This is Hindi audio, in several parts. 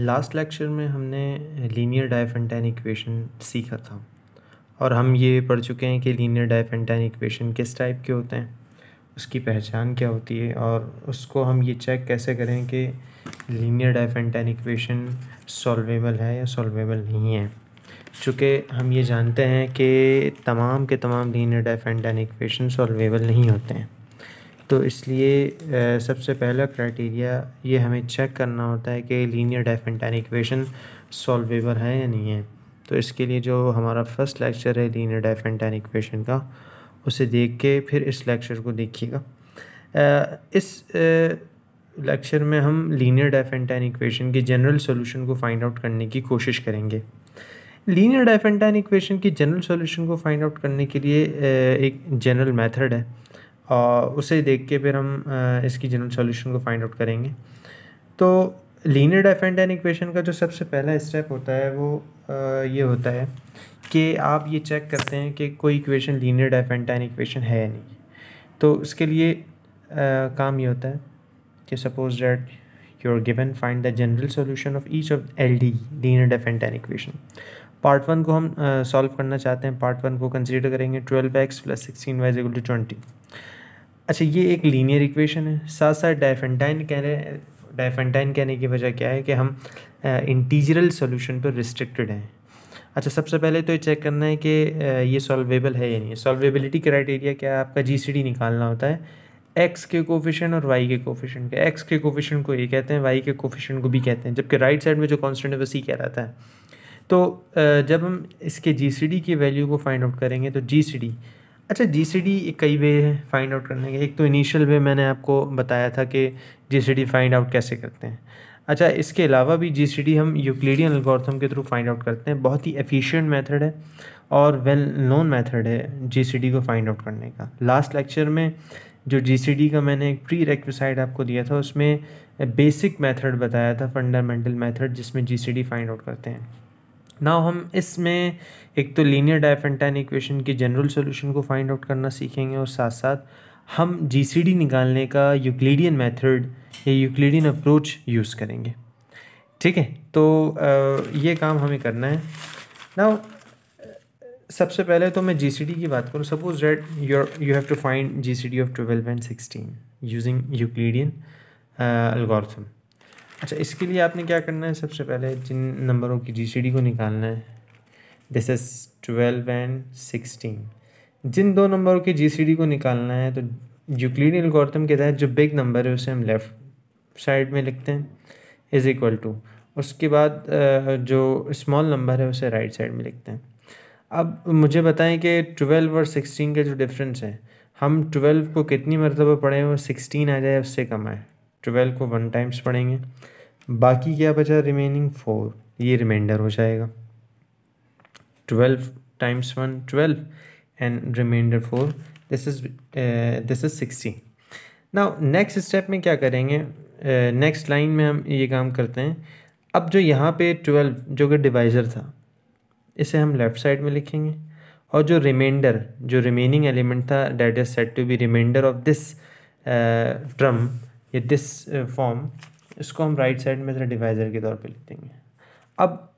लास्ट लेक्चर में हमने लीनियर डायफेंटाइन इक्वेशन सीखा था और हम ये पढ़ चुके हैं कि लीनियर डायफेंटाइन इक्वेशन किस टाइप के होते हैं उसकी पहचान क्या होती है और उसको हम ये चेक कैसे करें कि लीनियर डायफेंटाइन इक्वेशन सॉल्वेबल है या सॉल्वेबल नहीं है चूँकि हम ये जानते हैं कि तमाम के तमाम लीनियर डायफेंटाइन इक्वेशन सॉल्वेबल नहीं होते हैं तो इसलिए सबसे पहला क्राइटेरिया ये हमें चेक करना होता है कि लीनियर डेफिनटाइन इक्वेशन सॉल्वेबल है या नहीं है तो इसके लिए जो हमारा फर्स्ट लेक्चर है लीनियर डेफिनटाइन इक्वेशन का उसे देख के फिर इस लेक्चर को देखिएगा इस लेक्चर में हम लीनियर डेफिनटाइन इक्वेशन की जनरल सोल्यूशन को फाइंड आउट करने की कोशिश करेंगे लीनियर डेफिनटाइन इक्वेशन की जनरल सोल्यूशन को फाइंड आउट करने के लिए एक जनरल मेथड है उसे देख के फिर हम इसकी जनरल सॉल्यूशन को फाइंड आउट करेंगे तो लीनियर एन इक्वेशन का जो सबसे पहला स्टेप होता है वो ये होता है कि आप ये चेक करते हैं कि कोई इक्वेशन लीनियर एन इक्वेशन है नहीं तो उसके लिए काम ये होता है कि suppose that given find the general the of solution of L D LD Diophantine equation part one को हम सॉल्व uh, करना चाहते हैं पार्ट वन को कंसीडर करेंगे twelve x plus sixteen y equal to twenty अच्छा ये एक लीनियर इक्वेशन है साथ साथ डायफेंटाइन कहने डायफेंटाइन कहने की वजह क्या है कि हम इंटीजरल सोल्यूशन पर रिस्ट्रिक्टेड हैं अच्छा सबसे पहले तो ये चेक करना है कि ये सॉल्वेबल है या नहीं सॉल्वेबिलिटी क्राइटेरिया क्या है आपका जीसीडी निकालना होता है एक्स के कोफिशन और वाई के कोफिशन के एक्स के कोफिशन को ये कहते हैं वाई के कोफिशन को भी कहते हैं जबकि राइट साइड में जो कॉन्स्टेंट है वो सी कहलाता है तो जब हम इसके जी की वैल्यू को फाइंड आउट करेंगे तो जी अच्छा जी सी डी कई वे हैं फाइंड आउट करने के एक तो इनिशियल वे मैंने आपको बताया था कि G C D find out कैसे करते हैं अच्छा इसके अलावा भी जी सी डी हम यूक्लिडियन एल्गोरिथम के थ्रू फाइंड आउट करते हैं बहुत ही एफिशिएंट मेथड है और वेल नोन मेथड है जी सी डी को फाइंड आउट करने का लास्ट लेक्चर में जो जी सी डी का मैंने एक प्री रेक्विसाइड आपको दिया था उसमें बेसिक मेथड बताया था फंडामेंटल मेथड जिसमें G C D find out करते हैं ना हम इसमें एक तो लीनियर डायफेंटाइन इक्वेशन के जनरल सोल्यूशन को फाइंड आउट करना सीखेंगे और साथ साथ हम जीसीडी निकालने का यूक्लिडियन मेथड या यूक्लिडियन अप्रोच यूज़ करेंगे ठीक है तो ये काम हमें करना है ना सबसे पहले तो मैं जीसीडी की बात करूँ suppose that your you have to find GCD of twelve and sixteen using Euclidean algorithm अच्छा इसके लिए आपने क्या करना है सबसे पहले जिन नंबरों की जी को निकालना है this is twelve and sixteen जिन दो नंबरों की जी को निकालना है तो यूक्लिन एल्गोरिथम के तहत जो बिग नंबर है उसे हम लेफ़्ट साइड में लिखते हैं इज़ इक्वल टू उसके बाद जो स्मॉल नंबर है उसे राइट साइड में लिखते हैं अब मुझे बताएं कि ट्वेल्व और सिक्सटीन का जो डिफरेंस है हम ट्वेल्व को कितनी मरतबा पढ़ें और सिक्सटीन आ जाए उससे कम आए ट्वेल्व को वन टाइम्स पढ़ेंगे बाकी क्या बचा रिमेनिंग फोर ये रिमाइंडर हो जाएगा twelve times one twelve and reminder four this is this is sixty now next step में क्या करेंगे नेक्स्ट uh, लाइन में हम ये काम करते हैं अब जो यहाँ पे ट्वेल्व जो कि डिवाइज़र था इसे हम लेफ़्ट साइड में लिखेंगे और जो रिमाइंडर जो रिमेनिंग एलिमेंट था that is set to be reminder of this term या दिस फॉर्म uh, इसको हम राइट साइड में ज़रा डिवाइज़र के तौर पे लिख देंगे अब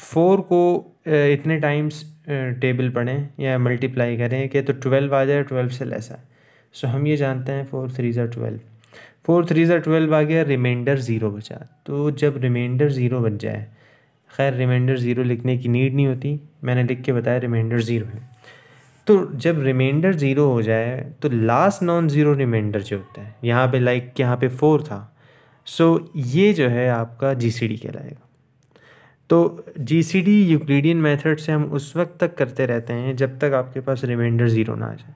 फोर को uh, इतने टाइम्स टेबल uh, पढ़ें या मल्टीप्लाई करें कि तो ट्वेल्व आ जाए ट्वेल्व से लेस आए सो हम ये जानते हैं four threes are twelve four threes are twelve आ गया रिमाइंडर ज़ीरो बचा तो जब रिमाइंडर ज़ीरो बच जाए खैर रिमाइंडर ज़ीरो लिखने की नीड नहीं होती मैंने लिख के बताया रिमाइंडर ज़ीरो है तो जब रिमाइंडर ज़ीरो हो जाए तो लास्ट नॉन ज़ीरो रिमाइंडर जो होता है यहाँ पे लाइक like, यहाँ पे फोर था सो so, ये जो है आपका जी सी डी कहलाएगा तो G C D Euclidean method से हम उस वक्त तक करते रहते हैं जब तक आपके पास रिमाइंडर ज़ीरो ना आ जाए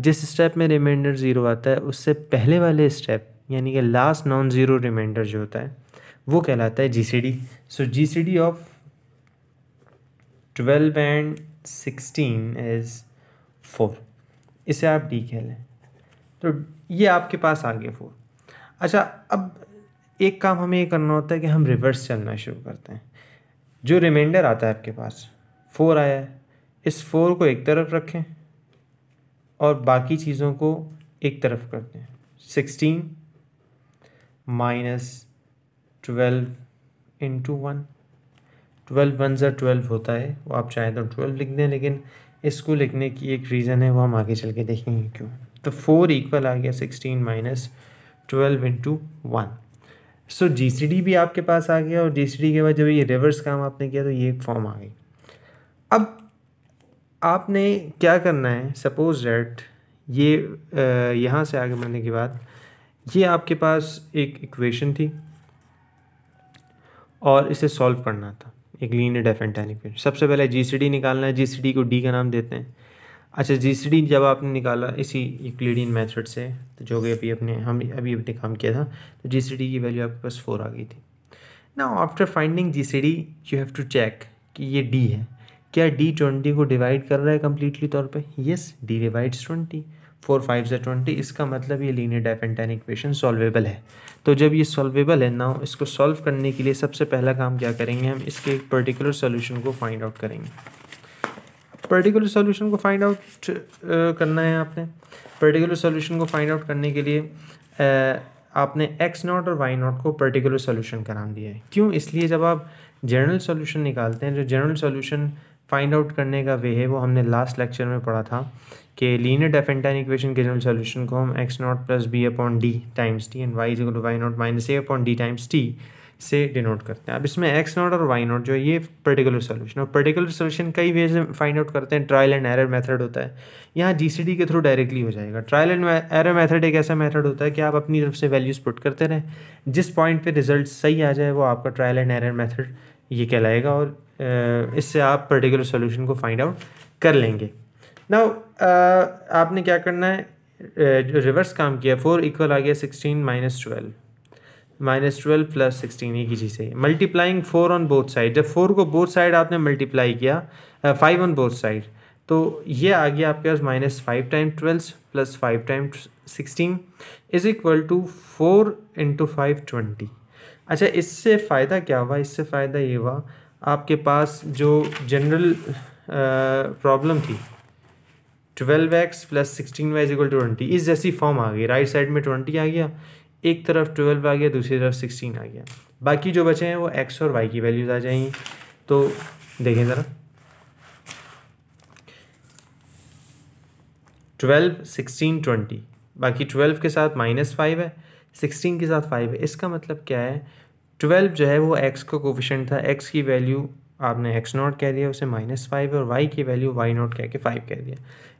जिस स्टेप में रिमाइंडर ज़ीरो आता है उससे पहले वाले स्टेप यानी कि लास्ट नॉन ज़ीरो रिमाइंडर जो होता है वो कहलाता है G C D so G C D of twelve and sixteen is four इसे आप डी कह लें तो ये आपके पास आ गया फोर अच्छा अब एक काम हमें ये करना होता है कि हम रिवर्स चलना शुरू करते हैं जो रिमाइंडर आता है आपके पास फोर आया है इस फोर को एक तरफ रखें और बाकी चीज़ों को एक तरफ कर दें sixteen minus twelve into one twelve ones are twelve होता है वो आप चाहें तो ट्वेल्व लिख दें लेकिन इसको लिखने की एक रीज़न है वो हम आगे चल के देखेंगे क्यों तो फोर इक्वल आ गया sixteen minus twelve into one so G C D भी आपके पास आ गया और जी सी डी के बाद जब ये रिवर्स काम आपने किया तो ये एक फॉर्म आ गई अब आपने क्या करना है सपोज डेट ये यहाँ से आगे बढ़ने के बाद ये आपके पास एक इक्वेशन थी और इसे सॉल्व करना था एक डेफ डेफिनेट फिर सबसे पहले जी निकालना है जी को डी का नाम देते हैं अच्छा जी जब आपने निकाला इसी यूक्लिडियन मेथड से तो जो कि अभी अपने हम अभी अपने काम किया था तो जी की वैल्यू आपके पास फोर आ गई थी ना after finding G C D you have to check कि ये डी है क्या डी ट्वेंटी को डिवाइड कर रहा है कम्प्लीटली तौर पर yes D divides twenty four five से ट्वेंटी इसका मतलब ये लीनियर डेफेंटाइन इक्वेशन सॉल्वेबल है तो जब ये सॉल्वेबल है ना इसको सॉल्व करने के लिए सबसे पहला काम क्या करेंगे हम इसके एक पर्टिकुलर सोल्यूशन को फाइंड आउट करेंगे पर्टिकुलर सोल्यूशन को फाइंड आउट करना है आपने पर्टिकुलर सोल्यूशन को फाइंड आउट करने के लिए आपने एक्स नॉट और वाई नॉट को पर्टिकुलर सोल्यूशन करा दिया है क्यों इसलिए जब आप जनरल सोल्यूशन निकालते हैं जो जनरल सोल्यूशन फाइंड आउट करने का वे है वो हमने लास्ट लेक्चर में पढ़ा था कि लीनियर डेफेंटाइन इक्वेशन के जनरल सोल्यूशन को हम x naught plus b upon d times t and y is equal to y naught minus a upon d times t से डिनोट करते हैं अब इसमें एक्स नॉट और वाई नॉट जो है ये पर्टिकुलर सोल्यूशन और पर्टिकुलर सोल्यूशन कई वे से फाइंड आउट करते हैं ट्रायल एंड एरर मेथड होता है यहाँ डी के थ्रू डायरेक्टली हो जाएगा ट्रायल एंड एरर मेथड एक ऐसा मेथड होता है कि आप अपनी तरफ से वैल्यूज़ पुट करते रहें जिस पॉइंट पे रिजल्ट सही आ जाए वो आपका ट्रायल एंड एरर मेथड ये कहलाएगा और इससे आप पर्टिकुलर सोल्यूशन को फाइंड आउट कर लेंगे नाउ uh, आपने क्या करना है uh, जो रिवर्स काम किया फोर इक्वल आ गया sixteen minus twelve minus twelve plus sixteen एक ही चीज़ है multiplying four on both side जब फोर को बोथ साइड आपने मल्टीप्लाई किया फाइव ऑन बोथ साइड तो ये आ गया आपके पास minus five time twelve plus five time sixteen is equal to four into five twenty अच्छा इससे फ़ायदा क्या हुआ इससे फ़ायदा ये हुआ आपके पास जो जनरल प्रॉब्लम uh, थी twelve x plus sixteen y is equal to twenty इस जैसी फॉर्म आ गई राइट साइड में ट्वेंटी आ गया एक तरफ ट्वेल्व आ गया दूसरी तरफ सिक्सटीन आ गया बाकी जो बचे हैं वो एक्स और वाई की वैल्यूज आ जाएंगी तो देखें ज़रा ट्वेल्व सिक्सटीन ट्वेंटी बाकी ट्वेल्व के साथ माइनस फाइव है सिक्सटीन के साथ फाइव है इसका मतलब क्या है ट्वेल्व जो है वो एक्स का कोफिशेंट था एक्स की वैल्यू आपने एक्स नॉट कह दिया उसे माइनस फाइव और वाई की वैल्यू वाई नॉट कह के फाइव कह दिया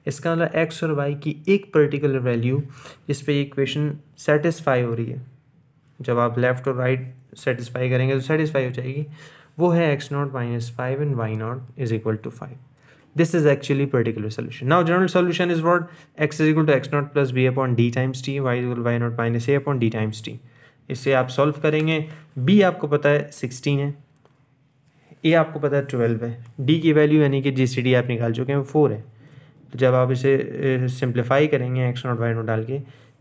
इसका मतलब एक्स और वाई की एक पर्टिकुलर वैल्यू जिस पर इक्वेशन सेटिस्फाई हो रही है जब आप लेफ़्ट और राइट सेटिस्फाई करेंगे तो सेटिस्फाई हो जाएगी वो है x naught minus five and y naught is equal to five this is actually particular solution now general solution is what x is equal to x naught plus b upon d times t y y naught minus a upon d times t इससे आप सॉल्व करेंगे b आपको पता है 16 है ए आपको पता है ट्वेल्व है डी की वैल्यू यानी कि जी सी डी आप निकाल चुके हैं वो फोर है तो जब आप इसे सिंप्लीफाई करेंगे एक्स नोट वाई नोट डाल के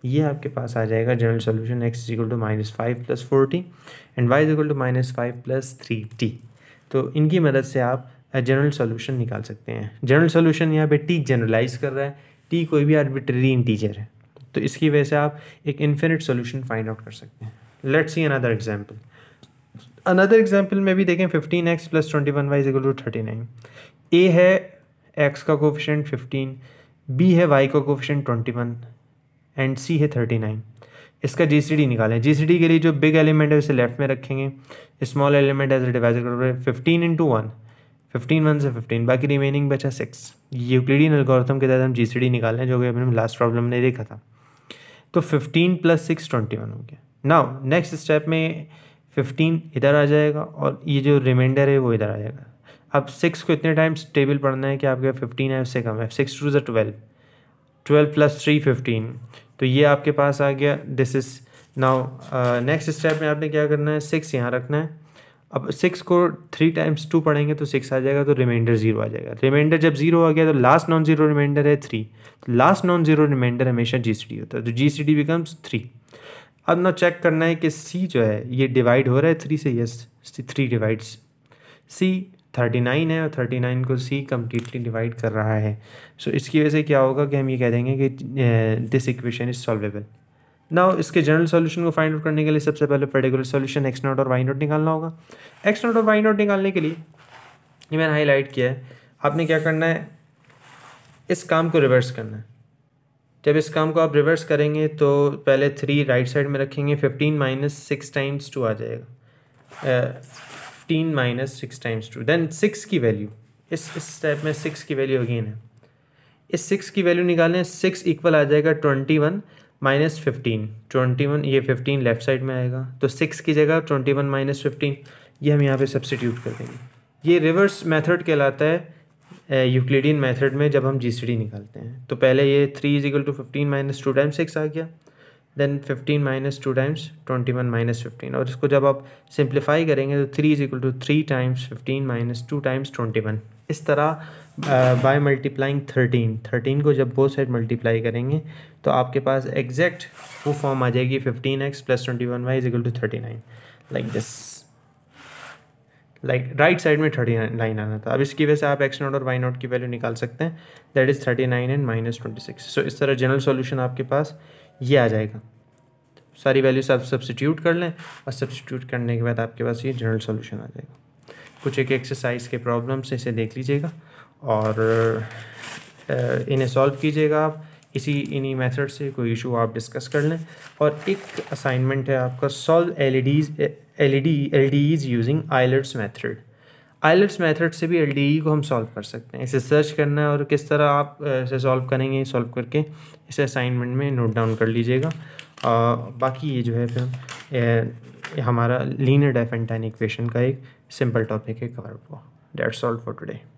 ये आपके पास आ जाएगा general solution x equal to minus five plus four t and y equal to minus five plus three t तो इनकी मदद से आप जनरल सोल्यूशन निकाल सकते हैं जनरल सोल्यूशन यहाँ पे टी जनरलाइज कर रहा है टी कोई भी आर्बिट्रेरी इंटीजर है तो इसकी वजह से आप एक इन्फिनिट सोल्यूशन फाइंड आउट कर सकते हैं let's see another example another example में भी देखें fifteen x plus twenty one y is equal to thirty nine a है एक्स का कोफिशेंट फिफ्टीन बी है वाई का coefficient twenty one and c है थर्टी नाइन इसका जी सी डी निकालें जी सी डी के लिए जो बिग एलिमेंट है उसे लेफ्ट में रखेंगे small element as a divisor करोगे fifteen into one fifteen one से फिफ्टीन बाकी रिमेनिंग बचा सिक्स यूक्लिडियन एल्गोरिथम के तहत हम जी सी डी निकालें जो कि हमने लास्ट प्रॉब्लम ने देखा था तो fifteen plus six twenty one हो गया नाउ नेक्स्ट स्टेप में फिफ्टीन इधर आ जाएगा और ये जो रिमाइंडर है वो इधर आ जाएगा अब सिक्स को इतने टाइम्स टेबल पढ़ना है कि आपके फिफ्टीन है उससे कम है सिक्स टू ज़ा twelve twelve plus three fifteen तो ये आपके पास आ गया this is now next step में आपने क्या करना है सिक्स यहाँ रखना है अब सिक्स को थ्री टाइम्स टू पढ़ेंगे तो सिक्स आ जाएगा तो रिमाइंडर जीरो आ जाएगा रिमाइंडर जब जीरो आ गया तो लास्ट नॉन जीरो रिमाइंडर है थ्री तो लास्ट नॉन जीरो रिमाइंडर हमेशा जी सी डी होता है तो G C D becomes three अब ना चेक करना है कि सी जो है ये डिवाइड हो रहा है थ्री से yes three divides c thirty nine है और थर्टी नाइन को सी कम्प्लीटली डिवाइड कर रहा है सो so, इसकी वजह से क्या होगा कि हम ये कह देंगे कि दिस इक्वेशन इज़ सॉल्वेबल ना इसके जनरल सॉल्यूशन को फाइंड आउट करने के लिए सबसे पहले पर्टिकुलर सॉल्यूशन एक्स नॉट और वाई नॉट निकालना होगा एक्स नॉट और वाई नॉट निकालने के लिए ये मैंने हाईलाइट किया है आपने क्या करना है इस काम को रिवर्स करना है जब इस काम को आप रिवर्स करेंगे तो पहले थ्री राइट साइड में रखेंगे fifteen minus six times two आ जाएगा fifteen minus six times two then six की वैल्यू इस इस स्टेप में सिक्स की वैल्यू अगेन है इस सिक्स की वैल्यू निकालें सिक्स इक्वल आ जाएगा twenty one minus fifteen twenty one ये फिफ्टीन लेफ्ट साइड में आएगा तो सिक्स की जगह ट्वेंटी वन माइनस फिफ्टीन ये हम यहाँ पे सब्सटीट्यूट कर देंगे ये रिवर्स मेथड कहलाता है यूक्लिडियन मेथड में जब हम जी निकालते हैं तो पहले ये three is equal to fifteen minus two times six आ गया then fifteen minus two times twenty one minus fifteen और इसको जब आप सिंप्लीफाई करेंगे तो three is equal to three times fifteen minus two times twenty one इस तरह बाय मल्टीप्लाइंग थर्टीन थर्टीन को जब बोथ साइड मल्टीप्लाई करेंगे तो आपके पास एग्जैक्ट वो फॉर्म आ जाएगी fifteen x plus twenty one y is equal to thirty nine like this like right side में थर्टी नाइन आना था अब इसकी वजह से आप एक्स नॉट और वाई नॉट की वैल्यू निकाल सकते हैं that is thirty nine and minus twenty six so इस तरह जनरल सोल्यूशन आपके पास ये आ जाएगा सारी वैल्यूज आप सब्सटीट्यूट कर लें और सब्सटीट्यूट करने के बाद आपके पास ये जनरल सोल्यूशन आ जाएगा कुछ एक एक्सरसाइज के प्रॉब्लम्स इसे देख लीजिएगा और इन्हें सॉल्व कीजिएगा आप इसी इन्हीं मेथड से कोई इशू आप डिस्कस कर लें और एक असाइनमेंट है आपका solve L E Ds L E D L D Es using आइलट्स मैथड आइलट्स मैथड से भी एल डी ई को हम सॉल्व कर सकते हैं इसे सर्च करना है और किस तरह आप इसे सॉल्व करेंगे सॉल्व करके इसे असाइनमेंट में नोट डाउन कर लीजिएगा बाकी ये जो है फिर हमारा लीनियर डेफेंटाइन इक्वेशन का एक सिंपल टॉपिक है कवर हुआ डेट सॉल्व फॉर टुडे